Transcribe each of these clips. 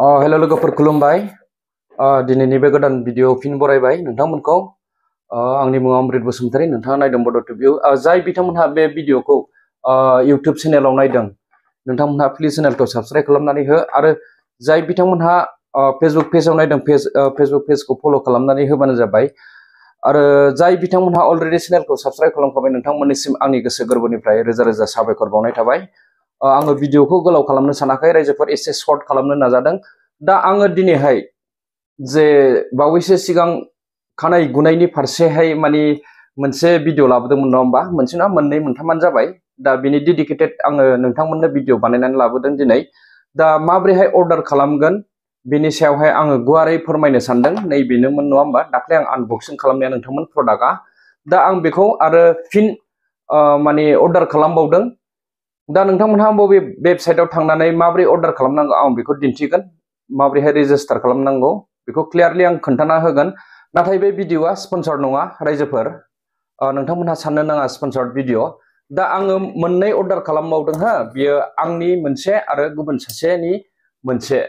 Hello hello' लोगोफोर खुलुमबाय दिनैनि बे गोदान भिडिअ फिन बरायबाय नोंथांमोनखौ आंनि मुङा अमृत बसुमतारी नोंथाङा नायदों बड' टिभियाव जाय बिथांमोनहा बे भिडिअखौ इउटुब चेनेलाव नायदों नोंथांमोनहा प्लिज चेनेलखौ साबस्क्राइब खालामनानै हो आरो जाय बिथांमोनहा फेसबुक पेजाव नायदों पेज फेसबुक पेजखौ फल' खालामनानै होबानो जाबाय आरो जाय बिथांमोनहा अलरेडि चेनेलखौ साबस्क्राइब खालामखाबाय नोंथांमोननिसिम आंनि गोसो गोरबोनिफ्राय रोजा रोजा साबायखर बावनाय थाबाय आङो भिडिअखौ गोलाव खालामनो सानाखै रायजोफोर एसे सर्ट खालामनो नाजादों दा आङो दिनैहाय जे बावैसो सिगां खानाय गुनायनि फारसेहाय माने मोनसे भिडिअ लाबोदोंमोन नङा होमबा मोनसे नङा मोननै मोनथामानो जाबाय दा बिनि डेडिकेटेड आङो नोंथांमोननो भिडिअ बानायनानै लाबोदों दिनै दा माबोरैहाय अर्डार खालामगोन बिनि सायावहाय आङो गुवारै फोरमायनो सानदों नै बेनोमोन नङा होमबा दाख्लै आं आनबक्सिं खालामनाया नोंथांमोन प्रडाक्टआ दा आं बेखौ आरो फिन माने अर्डार खालामबावदों दा नोंथांमोनहा बबे वेबसाइटआव थांनानै माबोरै अर्डार खालामनांगौ आं बेखौ दिन्थिगोन हाय रेजिस्टार खालामनांगौ बेखौ क्लियारलि आं खोन्थाना होगोन नाथाय बे भिडिअआ स्पन्सर नङा रायजोफोर नोंथांमोनहा साननो नाङा स्पन्सर भिडिअ दा आङो मोननै अर्डार खालामबावदों हो बियो आंनि मोनसे आरो गुबुन सासेनि मोनसे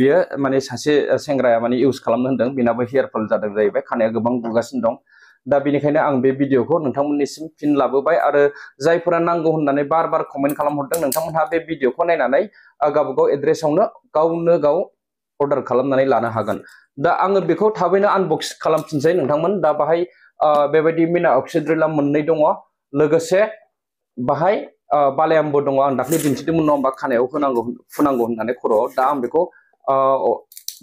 बियो माने सासे सेंग्राया माने इउज खालामनो होन्दों बेनाबो हेयारफल जादों जाहैबाय खानाया गोबां गुगासिनो दं दा बेनिखायनो आं बे भिडिअखौ नोंथांमोननिसिम फिन लाबोबाय आरो जायफोरा नांगौ होननानै बार बार कमेन्ट खालामहरदों नोंथांमोनहा बे भिडिअखौ नायनानै गावबागाव एड्रेसावनो गावनो गाव अर्डार खालामनानै लानो हागोन दा आङो बेखौ थाबैनो आनबक्स खालामफिनसै नोंथांमोन दा बाहाय बेबायदि मिना अक्सिड्रिला मोननै दङ लोगोसे बाहाय बालायामबो दङ आं दाख्लै दिन्थिदोंमोन नङा होमबा खानायाव होनांगौ फुनांगौ होननानै खर'आव दा आं बेखौ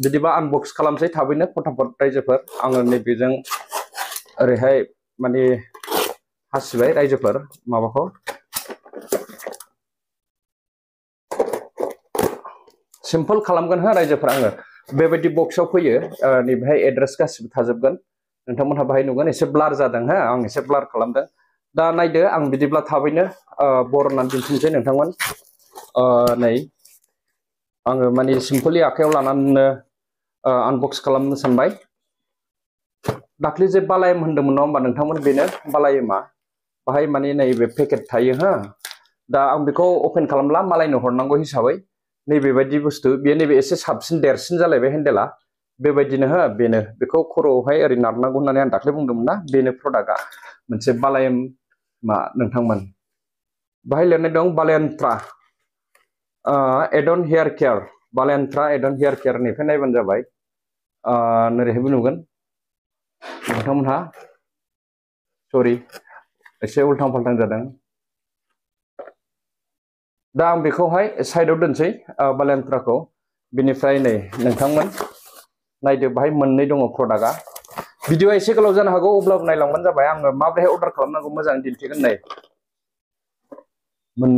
बिदिबा आनबक्स खालामसै थाबैनो फटाफट रायजोफोर आङो नैबेजों rehai mani hasbai rai ma mabako simple khalamgan ha rai jabar anga di box of hoye ni bhai address kas. sib thajabgan nthamon ha bhai nugan ese blur jadang ha ang ese blur Dan da naide ang bidibla thabaina bor nan din thinse nthamon nei ang mani simple ya keulanan unbox kalam sambai दाख्लि जे बालायम होन्दोंमोन नङा होमबा नोंथांमोन बेनो बालायमा बाहाय माने नैबे packet थायो हो दा आं बेखौ अपेन खालामला मालायनो हरनांगौ हिसाबै नैबेबायदि बुस्थु बेयो नैबे एसे साबसिन देरसिन जालायबाय हेन्देला बेबायदिनो हो बेनो बेखौ खर'आवहाय ओरै नारनांगौ होननानै आं दाख्लै बुंदोंमोन ना बेनो प्रडाक्टआ मोनसे बालायम मा नोंथांमोन बाहाय लिरनाय दं बालेन्ट्रा एडन हेयार केयार बालेन्ट्रा एडन हेयार केयारनिफ्राय नायबानो जाबाय नोरैहायबो नुगोन नोंथांमोनहा सरि एसे उल्थां दा आं बेखौहाय साइडआव दोनसै बालेन्ट्राखौ बिनिफ्राय नै नोंथांमोन नायदो बाहाय मोननै दङ प्रडाक्टआ भिडिअ एसे गोलाव हागौ अब्लाबो नायलांबानो जाबाय आङो अर्डार खालामनांगौ मोजां दिन्थिगोन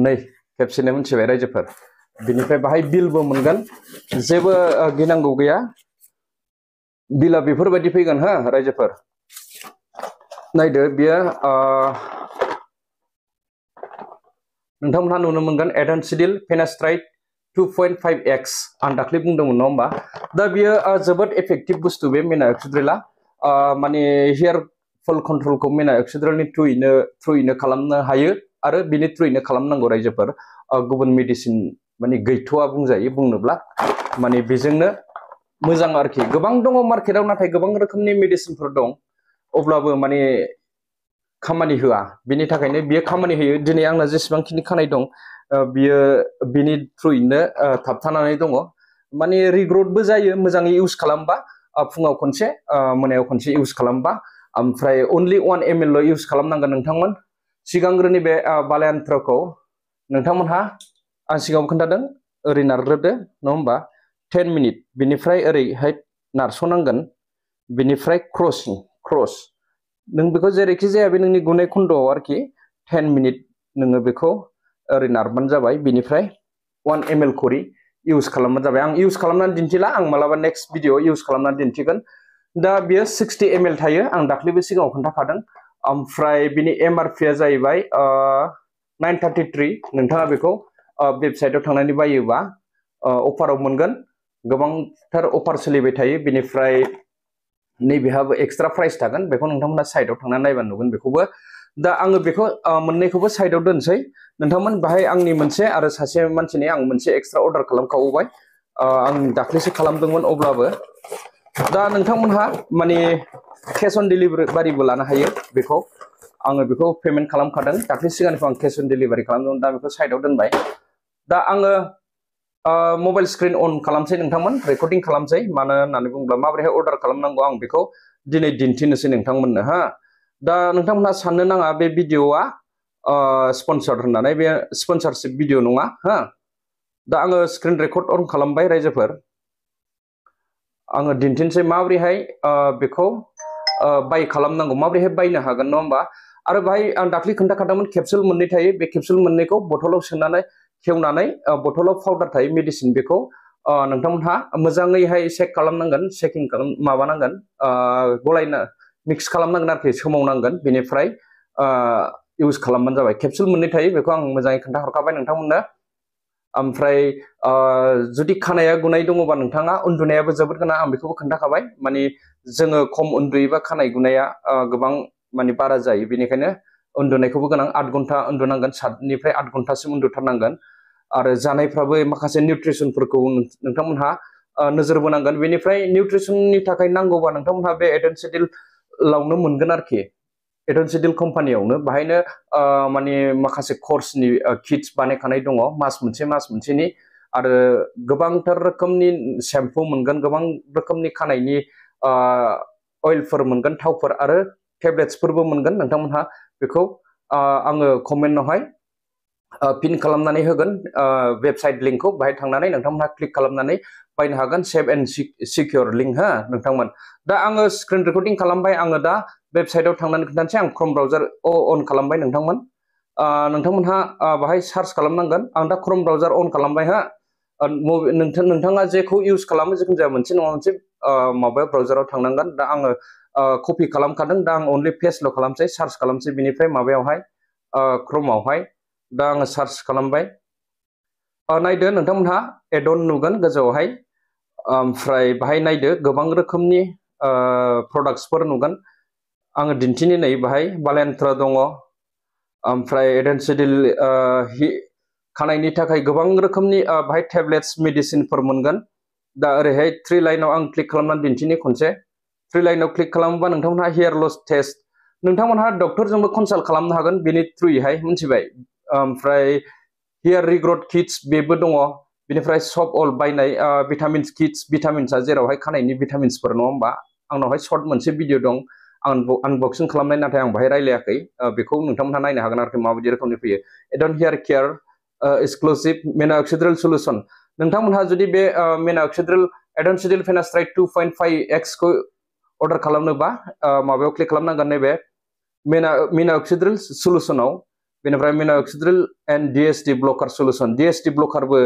नै खेबसेनो रायजोफोर बिनिफ्राय बाहाय बिलबो मोनगोन जेबो गिनांगौ गैया बिला बेफोरबायदि फैगोन हो रायजोफोर नायदो बियो नोंथांमोनहा नुनो मोनगोन एडेन्सिडिल फेनास्ट्राइट 2.5x आं दाखालि बुंदोंमोन नङा होमबा दा बियो जोबोद एफेक्टिभ बुस्तु बे मेना एक्सिड्रेला माने हेयार फल कन्ट्रलखौ मेना एक्सिड्रेलनि थ्रुयैनो थ्रुयैनो खालामनो हायो आरो बिनि थ्रुयैनो खालामनांगौ रायजोफोर गुबुन मेडिसिन माने गैथ'वा बुंजायो बुंनोब्ला माने बेजोंनो mujang arki gebang dongo market aw natai gebang rokomni medicine for dong oblabo mani khamani hua bini thakaine biye khamani hoyo dinai angna bang kini khanai dong biye bini through inne thapthananai dongo mani regrowth bo jayo mujangi use khalamba apungaw khonse munayaw us kalamba. khalamba amfrai only one ml lo us use khalamnanga nangthangmon sigangrini be balayantra ko nangthangmon ha ansigaw khonta dong rinar rode nomba ten minute बिनिफ्राय ओरैहाय नारस'नांगोन बिनिफ्राय crossing cross नों बेखौ जेरैखि जाया बे नोंनि गुनाय खन्द'आव आरोखि ten minute नोङो बेखौ ओरै नारबानो जाबाय बिनिफ्राय वान एम एल खरि इउज खालामबानो जाबाय आं इउज खालामनानै दिन्थिला आं मालाबा नेक्स्ट भिडिअ इउज खालामनानै दिन्थिगोन दा बेयो सिक्सटि एम एल थायो आं दाख्लैबो सिगाङाव खोन्थाखादों ओमफ्राय बिनि एम आर पिया जाहैबाय नाइन थार्टि थ्रि नोंथाङा बेखौ वेबसाइटआव थांनानै बायोबा अफाराव मोनगोन गोबांथार अफार सोलिबाय थायो बेनिफ्राय नैबेहाबो एक्सट्रा प्राइस थागोन बेखौ नोंथांमोना साइडआव थांनानै नायबानो नुगोन बेखौबो दा आङो बेखौ मोननैखौबो साइडआव दोनसै नोंथांमोन बाहाय आंनि मोनसे आरो सासे मानसिनि आं मोनसे एक्सट्रा अर्डार खालामखावबाय आं दाख्लैसो खालामदोंमोन अब्लाबो दा नोंथांमोनहा माने केश अन डेलिभारि बारिबो लानो हायो बेखौ आङो बेखौ पेमेन्ट खालामखादों दाख्लै सिगांनिखौ आं केश अन डेलिभारि खालामदोंमोन दा बेखौ साइडआव दोनबाय दा आङो मबाइल स्क्रीन ऑन खालामसै नोंथांमोन रेकर्डिं खालामसै मानो होननानै बुङोब्ला माबोरैहाय अर्डार खालामनांगौ आं बेखौ दिनै दिन्थिनोसै नोंथांमोननो हा दा नोंथांमोनहा साननो नाङा बे भिडिअआ स्पन्सर होननानै बे स्पन्सरशिप भिडिअ नङा हा दा आङो स्क्रिन रेकर्ड अन खालामबाय रायजोफोर आङो दिन्थिनोसै माबोरैहाय बेखौ बाय खालामनांगौ माबोरैहाय बायनो हागोन नङा होमबा आरो बाहाय आं दाख्लि खोन्थाखादोंमोन केपसुल मोननै थायो बे केपसुल मोननैखौ बथलाव सोनानै खेवनानै बथलाव पाउडार थायो मेडिसिन बेखौ नोंथांमोनहा मोजाङैहाय चेक खालामनांगोन चेकिं खालाम माबानांगोन गलायना मिक्स खालामनांगोन आरोखि सोमावनांगोन बेनिफ्राय इउज खालामबानो जाबाय केपसुल मोननै थायो बेखौ आं मोजाङै खोन्थाहरखाबाय नोंथांमोननो ओमफ्राय जुदि खानाया गुनाय दङबा नोंथाङा उन्दुनायाबो जोबोद गोनां आं बेखौबो खोन्थाखाबाय माने जोङो खम उन्दुयोबा खानाय गुनाया गोबां माने बारा जायो बेनिखायनो उन्दुनायखौबो गोनां आठ घन्टा उन्दुनांगोन सातनिफ्राय आठ घन्टासिम उन्दुथारनांगोन आरो जानायफ्राबो माखासे निउट्रिसनफोरखौ नोंथांमोनहा नोजोर बोनांगोन बेनिफ्राय निउट्रिसननि थाखाय नांगौबा नोंथांमोनहा बे एडेनसेडिलावनो मोनगोन आरोखि एडेनसेडिल कम्पानियावनो बाहायनो माने माखासे कर्सनि किट्स बानायखानाय दङ मास मोनसे मास मोनसेनि आरो गोबांथार रोखोमनि सेम्पु मोनगोन गोबां रोखोमनि खानायनि अइलफोर मोनगोन थावफोर आरो टेब्लेट्सफोरबो मोनगोन नोंथांमोनहा बेखौ आङो कमेन्टआवहाय पिन खालामनानै होगोन वेबसाइट लिंकखौ बाहाय थांनानै नोंथांमोनहा क्लिक खालामनानै बायनो हागोन सेफ एन्ड सिकिउर लिंक हो नोंथांमोन दा आङो स्क्रिन रेकर्डिं खालामबाय आङो दा वेबसाइटआव थांनानै खोन्थानोसै आं क्रम ब्राउजार अन खालामबाय नोंथांमोन नोंथांमोनहा बाहाय सार्च खालामनांगोन आं दा क्रम ब्राउजार अन खालामबाय हो नोंथाङा जेखौ इउज खालामो जिखुनु जाया मोनसे नङा मोनसे माबायाव ब्राउजाराव थांनांगोन दा आङो कपि खालामखादों दा आं अनलि पेजल' खालामसै सार्च खालामसै बिनिफ्राय माबायावहाय क्रोमावहाय दा आङो सार्च खालामबाय नायदो नोंथांमोनहा एडन नुगोन गोजौआवहाय ओमफ्राय बाहाय नायदो गोबां रोखोमनि प्रडाक्ट्सफोर नुगोन आङो दिन्थिनि नै बाहाय बालेन्ट्रा दङ ओमफ्राय एडेनसिडिल खानायनि थाखाय गोबां रोखोमनि बाहाय टेब्लेट्स मेडिसिनफोर मोनगोन दा ओरैहाय थ्रि लाइनाव आं क्लिक खालामनानै दिन्थिनि खनसे थ्रि लाइनाव क्लिक खालामोबा नोंथांमोनहा हेयार लस टेस्ट नोंथांमोनहा डक्टरजोंबो कनसाल्ट खालामनो हागोन बेनि थ्रुयैहाय मिन्थिबाय ओमफ्राय हेयार रिग्रथ किट्स बेबो दङ बेनिफ्राय सफ अल बायनाय भिटामिन्स किट्स भिटामिन्सा जेरावहाय खानायनि भिटामिन्सफोर नङा होमबा आंनावहाय शर्ट मोनसे भिडिअ दं आं आनबक्सिं खालामनाय नाथाय आं बाहाय रायलायाखै बेखौ नोंथांमोनहा नायनो हागोन आरोखि माबायदि रोखोमनि फैयो एडन हेयार केयार एक्सक्लुसिभ मेना अक्सिड्रेल सलुसन नोंथांमोनहा जुदि बे मेना अक्सिड्रेल एडनसिडिल फेनास्ट्राइड टु पइन्ट फाइभ एक्सखौ अर्डार खालामनोबा माबायाव क्लिक खालामनांगोन नैबे मेना मेना अक्सिड्रेल सलुसनाव बेनिफ्राय मेना अक्सिड्रेल एन्ड डिएसटि ब्लकार सलुसन डिएसटि ब्लकारबो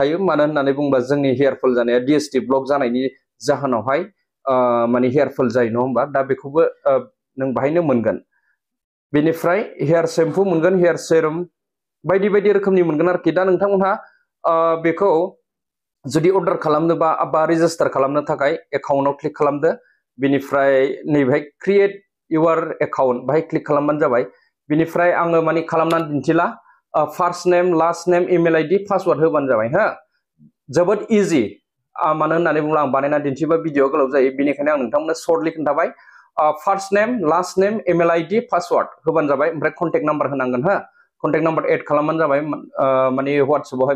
थायो मानो होननानै बुङोबा जोंनि हेयारफल जानाया डिएसटि ब्लक जानायनि जाहोनावहाय माने हेयारफल जायो नङा होमबा दा बेखौबो नों बाहायनो मोनगोन बेनिफ्राय हेयार सेम्पु मोनगोन हेयार सेरम बायदि बायदि रोखोमनि मोनगोन आरोखि दा नोंथांमोनहा बेखौ जुदि अर्डार खालामनोबा बा रेजिस्टार खालामनो थाखाय एकाउन्टआव क्लिक खालामदो बिनिफ्राय नैबेहाय क्रिएट इउआर एकाउन्ट बाहाय क्लिक खालामबानो जाबाय बिनिफ्राय आङो माने खालामनानै दिन्थिला first name last name email ID password होबानो जाबाय हो जोबोद इजि मानो होननानै बुङोब्ला आं बानायना दिन्थिबा भिडिअ गोलाव जायो बेनिखायनो आं नोंथांमोननो सर्टलि खोन्थाबाय first name last name email ID password होबानो जाबाय ओमफ्राय कन्टेक्ट नाम्बार होनांगोन हो कन्टेक्ट नम्बर एड खालामबानो जाबाय माने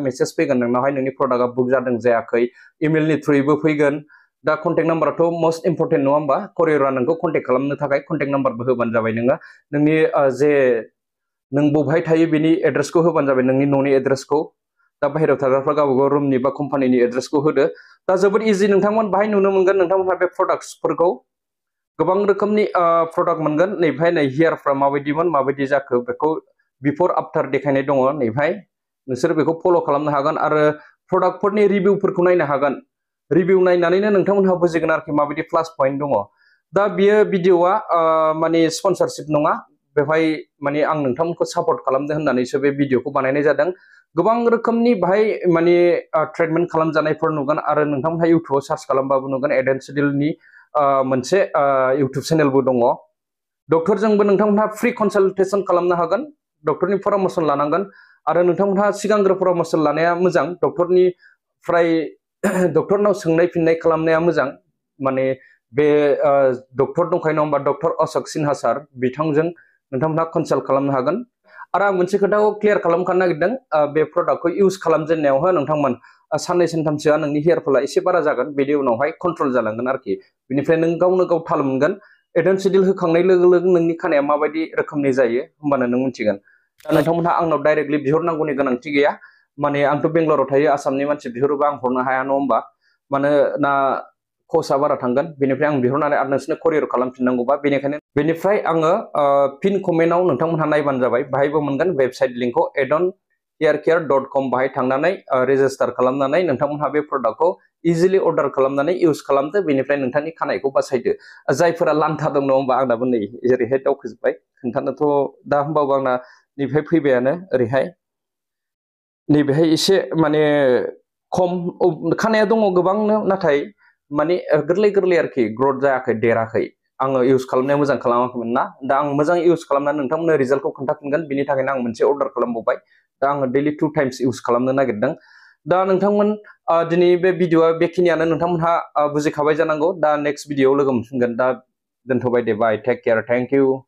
मेसेज फैगोन नोंनावहाय नोंनि बुक जादों जायाखै इमेलनि थ्रुयैबो फैगोन दा कन्टेक्ट नाम्बाराथ' मोस्ट इम्पर्टेन्ट नङा होमबा करियरा नोंखौ कन्टेक्ट खालामनो थाखाय कन्टेक्ट नाम्बारबो होबानो जाबाय नोङो नोंनि जे नों बबेहाय थायो बेनि एड्रेसखौ होबानो जाबाय नोंनि न'नि एड्रेसखौ दा बाहेरायाव थाग्राफ्रा गावबा गाव रुमनि बा कम्पानिनि एड्रेसखौ होदो दा जोबोद इजि नोंथांमोन बाहाय नुनो मोनगोन नोंथांमोनहा बे प्रडाक्ट्सफोरखौ गोबां रोखोमनि प्रडाक्ट मोनगोन नैबेहाय नै हियारफ्रा माबायदिमोन माबायदि जाखो बेखौ विफोर आफ्टार देखायनाय दङ नैहाय नोंसोर बेखौ फल' खालामनो हागोन आरो प्रडाक्टफोरनि रिभिउफोरखौ नायनो हागोन रिभिउ नायनानैनो नोंथांमोनहा बुजिगोन आरोखि माबायदि प्लास पइन्ट दा बियो भिडिअआ माने स्पन्सारशिप नङा बेवहाय माने आं नोंथांमोनखौ सापर्ट खालामदों होननानैसो बे भिडिअखौ बानायनाय जादों गोबां रोखोमनि बाहाय माने ट्रिटमेन्ट खालामजानायफोर नुगोन सार्च खालामबाबो नुगोन एडेन्सिडिलनि मोनसे इउटुब चेनेलबो दङ डक्टरजोंबो नोंथांमोनहा फ्रि कनसाल्टेसन खालामनो हागोन डक्टरनि परामर्शन लानांगोन आरो नोंथांमोनहा सिगांग्रो परामर्शन लानाया मोजां डक्टरनिफ्राय डक्टरनाव सोंनाय फिन्नाय खालामनाया मोजां माने बे डक्टर दंखायो नङा डॉक्टर अशोक सिन्हा सार बिथांजों नोंथांमोनहा कनसाल्ट खालामनो हागोन आरो आं मोनसे खोथाखौ क्लियार खालामखानो नागिरदों बे प्रडाक्टखौ इउज खालामजेननायावहा नोंथांमोन साननै सानथामसोआ नोंनि हेयारफला एसे बारा जागोन बेनि उनावहाय कन्ट्रल जालांगोन आरोखि बेनिफ्राय नों गावनो गाव थाल मोनगोन एडम सिडिल होखांनाय लोगो लोगो नोंनि खानाया माबायदि रोखोमनि जायो होमबानो नों मिन्थिगोन दा नोंथांमोनहा आंनाव डाइरेक्टलि बिहरनांगौनि गोनांथि गैया माने आंथ' बेंगलराव थायो आसामनि मानसि बिहरोबा आं हरनो हाया नङा होमबा मानो ना कस्टआ बारा थांगोन बेनिफ्राय आं बिहरनानै आरो नोंसोरनो करियर खालामफिननांगौबा बेनिखायनो बेनिफ्राय आङो पिन कमेन्टआव नोंथांमोनहा नायबानो जाबाय बाहायबो मोनगोन वेबसाइट लिंकखौ एडन एयार केयार डट कम बाहाय थांनानै रेजिस्टार खालामनानै नोंथांमोनहा बे प्रडाक्टखौ इजिलि अर्डार खालामनानै इउज खालामदो बेनिफ्राय नोंथांनि खानायखौ बासायदो जायफोरा लान्था दं नङा होमबा आंनाबो नै जेरैहाय दावखोजोब्बाय खोन्थानोथ' दा होमबाबो आंना नैबेहाय फैबायानो ओरैहाय नैबेहाय एसे माने खम खानाया दङ गोबांनो नाथाय माने गोरलै गोरलै आरोखि ग्रथ जायाखै देराखै आङो इउज खालामनाया मोजां खालामाखैमोन ना दा आं मोजां इउज खालामनानै नोंथांमोननो रिजाल्टखौ खोन्थाफिनगोन बिनि थाखायनो आं मोनसे अर्डार खालामबावबाय दा आङो डेलि टु टाइम्स इउज खालामनो नागिरदों दा नोंथांमोन दिनै बे भिडिअआ बेखिनियानो नोंथांमोनहा बुजिखाबाय जानांगौ दा नेक्स्ट भिडिअआव लोगो मोनफिनगोन दा दोनथ'बाय दे बाय टेक केयार थेंक इउ